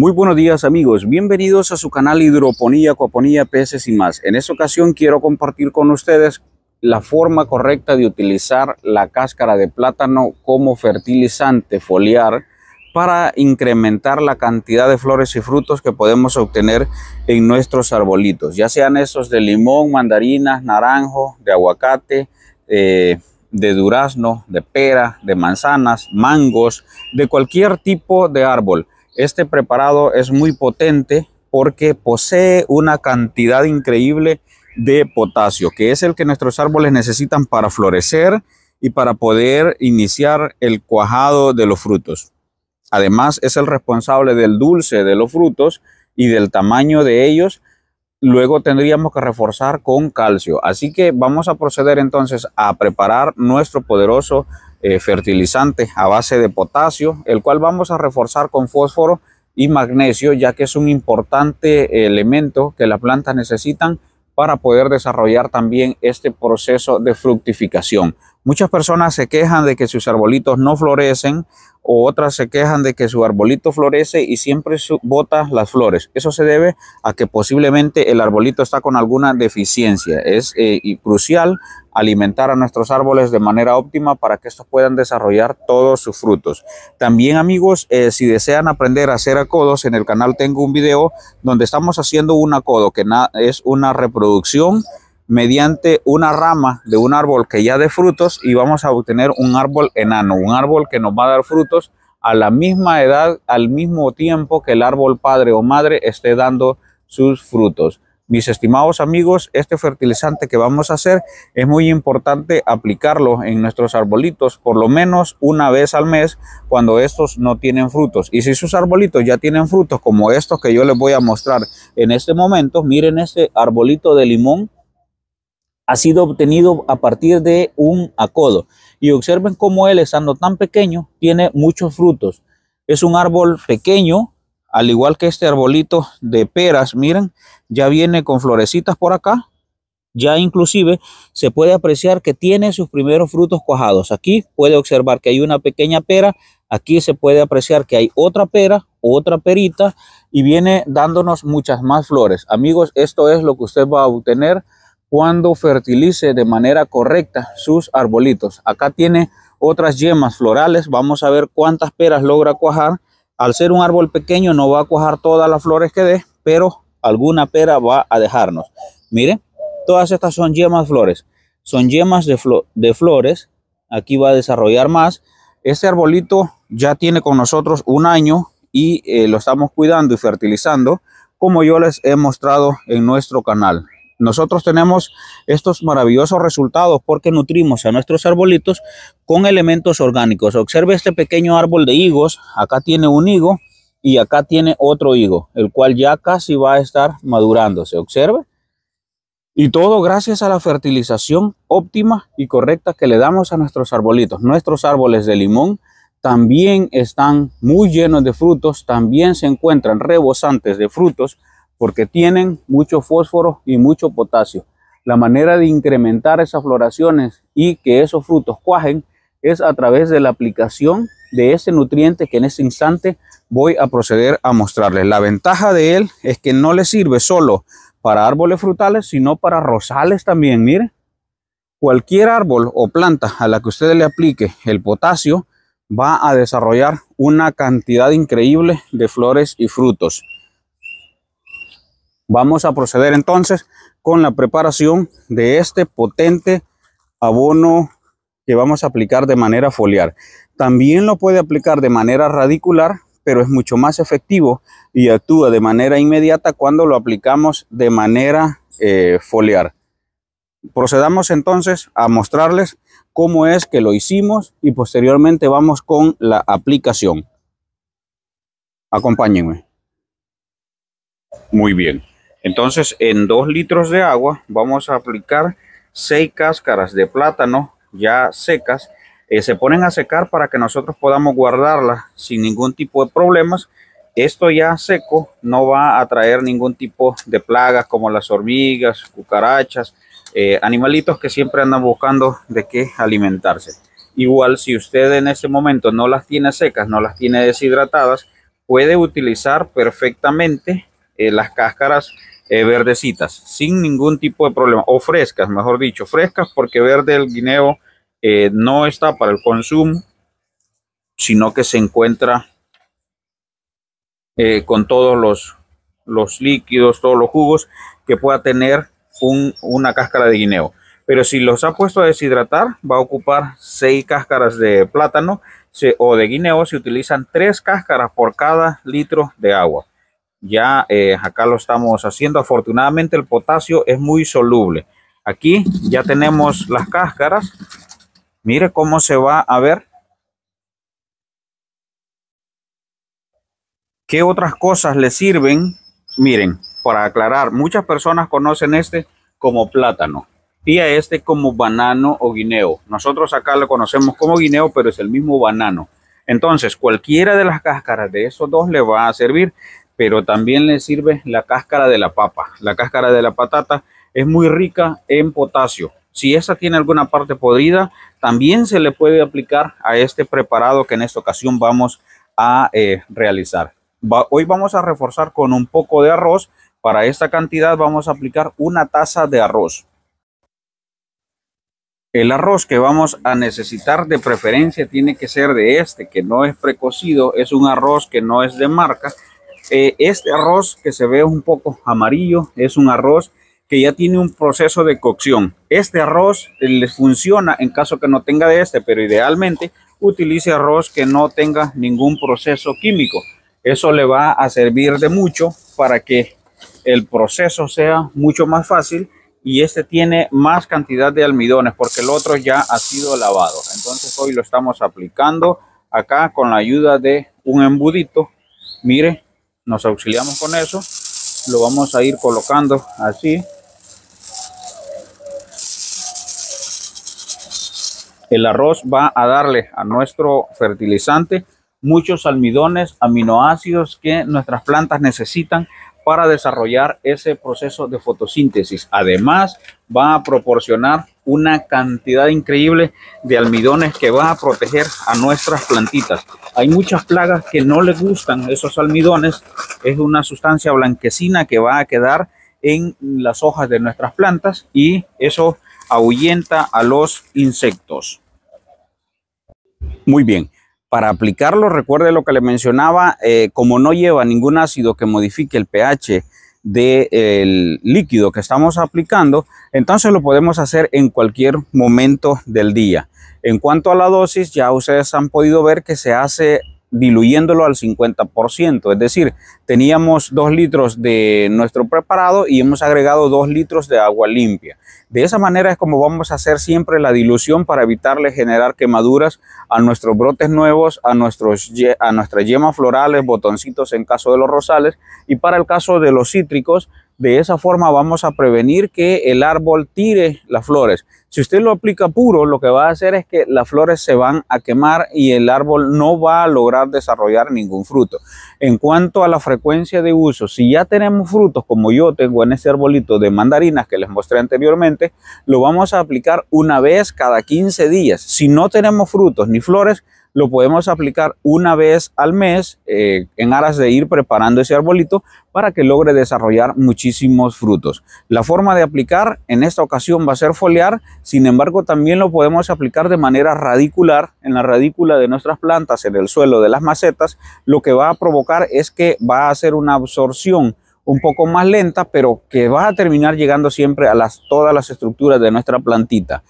Muy buenos días amigos, bienvenidos a su canal Hidroponía, Acuaponía, Peces y más. En esta ocasión quiero compartir con ustedes la forma correcta de utilizar la cáscara de plátano como fertilizante foliar para incrementar la cantidad de flores y frutos que podemos obtener en nuestros arbolitos, ya sean esos de limón, mandarinas, naranjo, de aguacate, eh, de durazno, de pera, de manzanas, mangos, de cualquier tipo de árbol. Este preparado es muy potente porque posee una cantidad increíble de potasio, que es el que nuestros árboles necesitan para florecer y para poder iniciar el cuajado de los frutos. Además, es el responsable del dulce de los frutos y del tamaño de ellos. Luego tendríamos que reforzar con calcio. Así que vamos a proceder entonces a preparar nuestro poderoso eh, fertilizante a base de potasio, el cual vamos a reforzar con fósforo y magnesio, ya que es un importante elemento que las plantas necesitan para poder desarrollar también este proceso de fructificación. Muchas personas se quejan de que sus arbolitos no florecen o otras se quejan de que su arbolito florece y siempre bota las flores. Eso se debe a que posiblemente el arbolito está con alguna deficiencia. Es eh, crucial alimentar a nuestros árboles de manera óptima para que estos puedan desarrollar todos sus frutos. También amigos, eh, si desean aprender a hacer acodos, en el canal tengo un video donde estamos haciendo un acodo, que es una reproducción mediante una rama de un árbol que ya de frutos y vamos a obtener un árbol enano, un árbol que nos va a dar frutos a la misma edad, al mismo tiempo que el árbol padre o madre esté dando sus frutos. Mis estimados amigos, este fertilizante que vamos a hacer es muy importante aplicarlo en nuestros arbolitos por lo menos una vez al mes cuando estos no tienen frutos. Y si sus arbolitos ya tienen frutos como estos que yo les voy a mostrar en este momento, miren este arbolito de limón ha sido obtenido a partir de un acodo. Y observen cómo él, estando tan pequeño, tiene muchos frutos. Es un árbol pequeño, al igual que este arbolito de peras, miren, ya viene con florecitas por acá. Ya inclusive se puede apreciar que tiene sus primeros frutos cuajados. Aquí puede observar que hay una pequeña pera, aquí se puede apreciar que hay otra pera, otra perita y viene dándonos muchas más flores. Amigos, esto es lo que usted va a obtener cuando fertilice de manera correcta sus arbolitos. Acá tiene otras yemas florales. Vamos a ver cuántas peras logra cuajar. Al ser un árbol pequeño no va a cuajar todas las flores que dé, pero alguna pera va a dejarnos. Miren, todas estas son yemas flores. Son yemas de, flores. Aquí va a desarrollar más. Este arbolito ya tiene con nosotros un año y eh, lo estamos cuidando y fertilizando como yo les he mostrado en nuestro canal. Nosotros tenemos estos maravillosos resultados porque nutrimos a nuestros arbolitos con elementos orgánicos. Observe este pequeño árbol de higos. Acá tiene un higo y acá tiene otro higo, el cual ya casi va a estar madurando. ¿Se Y todo gracias a la fertilización óptima y correcta que le damos a nuestros arbolitos. Nuestros árboles de limón también están muy llenos de frutos, también se encuentran rebosantes de frutos porque tienen mucho fósforo y mucho potasio. La manera de incrementar esas floraciones y que esos frutos cuajen es a través de la aplicación de ese nutriente que en este instante voy a proceder a mostrarles. La ventaja de él es que no le sirve solo para árboles frutales, sino para rosales también. Mire, cualquier árbol o planta a la que usted le aplique el potasio va a desarrollar una cantidad increíble de flores y frutos. Vamos a proceder entonces con la preparación de este potente abono que vamos a aplicar de manera foliar. También lo puede aplicar de manera radicular, pero es mucho más efectivo y actúa de manera inmediata cuando lo aplicamos de manera eh, foliar. Procedamos entonces a mostrarles cómo es que lo hicimos y posteriormente vamos con la aplicación. Acompáñenme. Muy bien. Entonces, en 2 litros de agua vamos a aplicar 6 cáscaras de plátano ya secas. Eh, se ponen a secar para que nosotros podamos guardarlas sin ningún tipo de problemas. Esto ya seco no va a traer ningún tipo de plagas como las hormigas, cucarachas, eh, animalitos que siempre andan buscando de qué alimentarse. Igual si usted en ese momento no las tiene secas, no las tiene deshidratadas, puede utilizar perfectamente eh, las cáscaras eh, verdecitas, sin ningún tipo de problema, o frescas, mejor dicho, frescas porque verde el guineo eh, no está para el consumo, sino que se encuentra con todos los, los líquidos, todos los jugos que pueda tener una cáscara de guineo. Pero si los ha puesto a deshidratar, va a ocupar seis cáscaras de plátano o de guineo. Se utilizan tres cáscaras por cada litro de agua ya eh, acá lo estamos haciendo. Afortunadamente el potasio es muy soluble. Aquí ya tenemos las cáscaras. Mire cómo se va a ver. ¿Qué otras cosas le sirven? Miren, para aclarar, muchas personas conocen este como plátano y a este como banano o guineo. Nosotros acá lo conocemos como guineo, pero es el mismo banano. Entonces, cualquiera de las cáscaras de esos dos le va a servir pero también le sirve la cáscara de la papa. La cáscara de la patata es muy rica en potasio. Si esa tiene alguna parte podrida, también se le puede aplicar a este preparado que en esta ocasión vamos a eh, realizar. hoy vamos a reforzar con un poco de arroz. Para esta cantidad vamos a aplicar una taza de arroz. El arroz que vamos a necesitar de preferencia tiene que ser de este, que no es precocido, es un arroz que no es de marca, eh, este arroz que se ve un poco amarillo es un arroz que ya tiene un proceso de cocción. Este arroz eh, le funciona en caso que no tenga de este, pero idealmente utilice arroz que no tenga ningún proceso químico. Eso le va a servir de mucho para que el proceso sea mucho más fácil y este tiene más cantidad de almidones porque el otro ya ha sido lavado. Entonces hoy lo estamos aplicando acá con la ayuda de un embudito. Mire, nos auxiliamos con eso lo vamos a ir colocando así el arroz va a darle a nuestro fertilizante muchos almidones, aminoácidos que nuestras plantas necesitan para desarrollar ese proceso de fotosíntesis. Además, va a proporcionar una cantidad increíble de almidones que va a proteger a nuestras plantitas. Hay muchas plagas que no les gustan esos almidones. Es una sustancia blanquecina que va a quedar en las hojas de nuestras plantas y eso ahuyenta a los insectos. Muy bien. Para aplicarlo, recuerde lo que le mencionaba, eh, como no lleva ningún ácido que modifique el pH del líquido que estamos aplicando, entonces lo podemos hacer en cualquier momento del día. En cuanto a la dosis, ya ustedes han podido ver que se hace diluyéndolo al 50%. Es decir, teníamos 2 litros de nuestro preparado y hemos agregado 2 litros de agua limpia. De esa manera es como vamos a hacer siempre la dilución para evitarle generar quemaduras a nuestros brotes nuevos, a, nuestros, a nuestras yemas florales, botoncitos en caso de los rosales y para el caso de los cítricos de esa forma vamos a prevenir que el árbol tire las flores. Si usted lo aplica puro, lo que va a hacer es que las flores se van a quemar y el árbol no va a lograr desarrollar ningún fruto. En cuanto a la frecuencia de uso, si ya tenemos frutos como yo tengo en este arbolito de mandarinas que les mostré anteriormente, lo vamos a aplicar una vez cada 15 días. Si no tenemos frutos ni flores, lo podemos aplicar una vez al mes eh, en aras de ir preparando ese arbolito para que logre desarrollar muchísimos frutos. La forma de aplicar en esta ocasión va a ser foliar, sin embargo también lo podemos aplicar de manera radicular en la radícula de nuestras plantas, en el suelo de las macetas, lo que va a provocar es que va a hacer una absorción un poco más lenta, pero que va a terminar llegando siempre a las, todas las estructuras de nuestra plantita.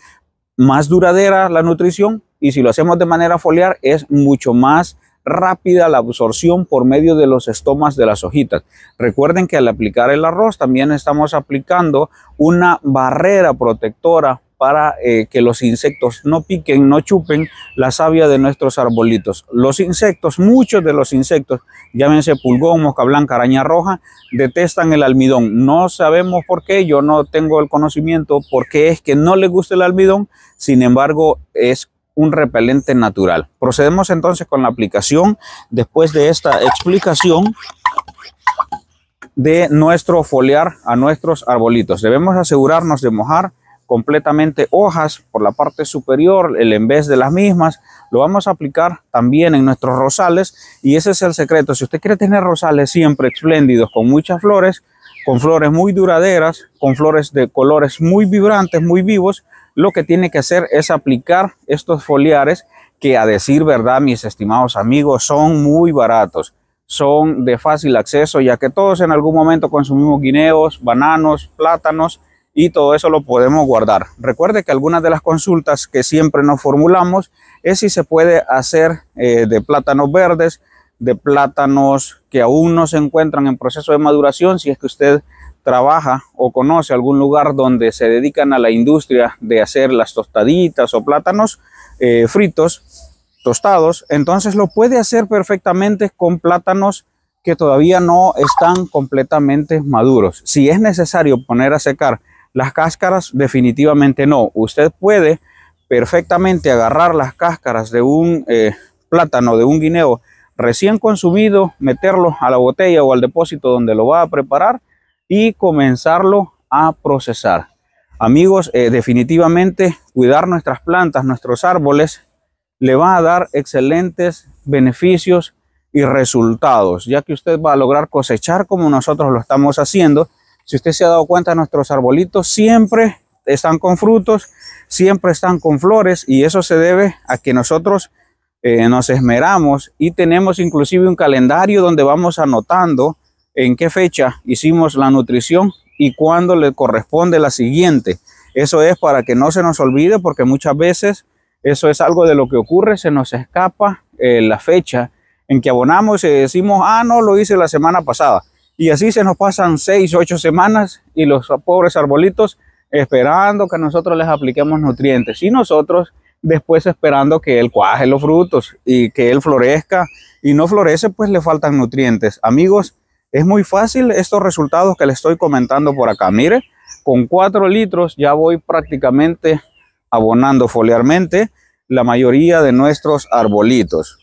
Más duradera la nutrición, y si lo hacemos de manera foliar es mucho más rápida la absorción por medio de los estomas de las hojitas. Recuerden que al aplicar el arroz también estamos aplicando una barrera protectora para eh, que los insectos no piquen, no chupen la savia de nuestros arbolitos. Los insectos, muchos de los insectos, llámense pulgón, mosca blanca, araña roja, detestan el almidón. No sabemos por qué, yo no tengo el conocimiento por qué es que no les gusta el almidón, sin embargo es un repelente natural. Procedemos entonces con la aplicación después de esta explicación de nuestro foliar a nuestros arbolitos. Debemos asegurarnos de mojar completamente hojas por la parte superior, el en vez de las mismas. Lo vamos a aplicar también en nuestros rosales y ese es el secreto. Si usted quiere tener rosales siempre espléndidos con muchas flores, con flores muy duraderas, con flores de colores muy vibrantes, muy vivos, lo que tiene que hacer es aplicar estos foliares que a decir verdad, mis estimados amigos, son muy baratos, son de fácil acceso, ya que todos en algún momento consumimos guineos, bananos, plátanos y todo eso lo podemos guardar. Recuerde que algunas de las consultas que siempre nos formulamos es si se puede hacer eh, de plátanos verdes, de plátanos que aún no se encuentran en proceso de maduración, si es que usted trabaja o conoce algún lugar donde se dedican a la industria de hacer las tostaditas o plátanos eh, fritos, tostados, entonces lo puede hacer perfectamente con plátanos que todavía no están completamente maduros. Si es necesario poner a secar las cáscaras, definitivamente no. Usted puede perfectamente agarrar las cáscaras de un eh, plátano, de un guineo recién consumido, meterlo a la botella o al depósito donde lo va a preparar y comenzarlo a procesar. Amigos, eh, definitivamente cuidar nuestras plantas, nuestros árboles, le va a dar excelentes beneficios y resultados, ya que usted va a lograr cosechar como nosotros lo estamos haciendo. Si usted se ha dado cuenta, nuestros arbolitos siempre están con frutos, siempre están con flores y eso se debe a que nosotros eh, nos esmeramos y tenemos inclusive un calendario donde vamos anotando en qué fecha hicimos la nutrición y cuándo le corresponde la siguiente. Eso es para que no se nos olvide porque muchas veces eso es algo de lo que ocurre, se nos escapa eh, la fecha en que abonamos y decimos, ah, no, lo hice la semana pasada. Y así se nos pasan seis, ocho semanas y los pobres arbolitos esperando que nosotros les apliquemos nutrientes y nosotros después esperando que él cuaje los frutos y que él florezca y no florece, pues le faltan nutrientes. Amigos, es muy fácil estos resultados que le estoy comentando por acá. Mire, con 4 litros ya voy prácticamente abonando foliarmente la mayoría de nuestros arbolitos.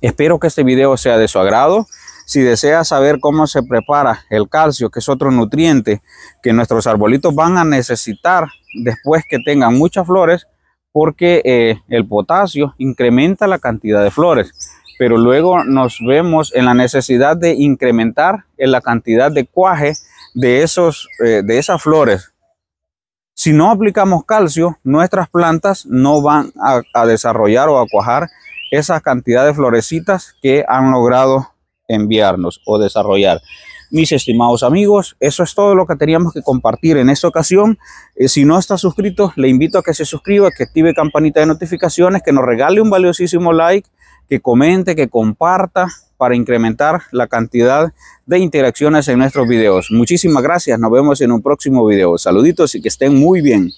Espero que este video sea de su agrado. Si desea saber cómo se prepara el calcio, que es otro nutriente que nuestros arbolitos van a necesitar después que tengan muchas flores, porque eh, el potasio incrementa la cantidad de flores pero luego nos vemos en la necesidad de incrementar en la cantidad de cuaje de, esos, eh, de esas flores. Si no aplicamos calcio, nuestras plantas no van a, desarrollar o a cuajar esa cantidad de florecitas que han logrado enviarnos o desarrollar. Mis estimados amigos, eso es todo lo que teníamos que compartir en esta ocasión. Eh, si no está suscrito, le invito a que se suscriba, que active campanita de notificaciones, que nos regale un valiosísimo like que comente, que comparta para incrementar la cantidad de interacciones en nuestros videos. Muchísimas gracias, nos vemos en un próximo video. Saluditos y que estén muy bien.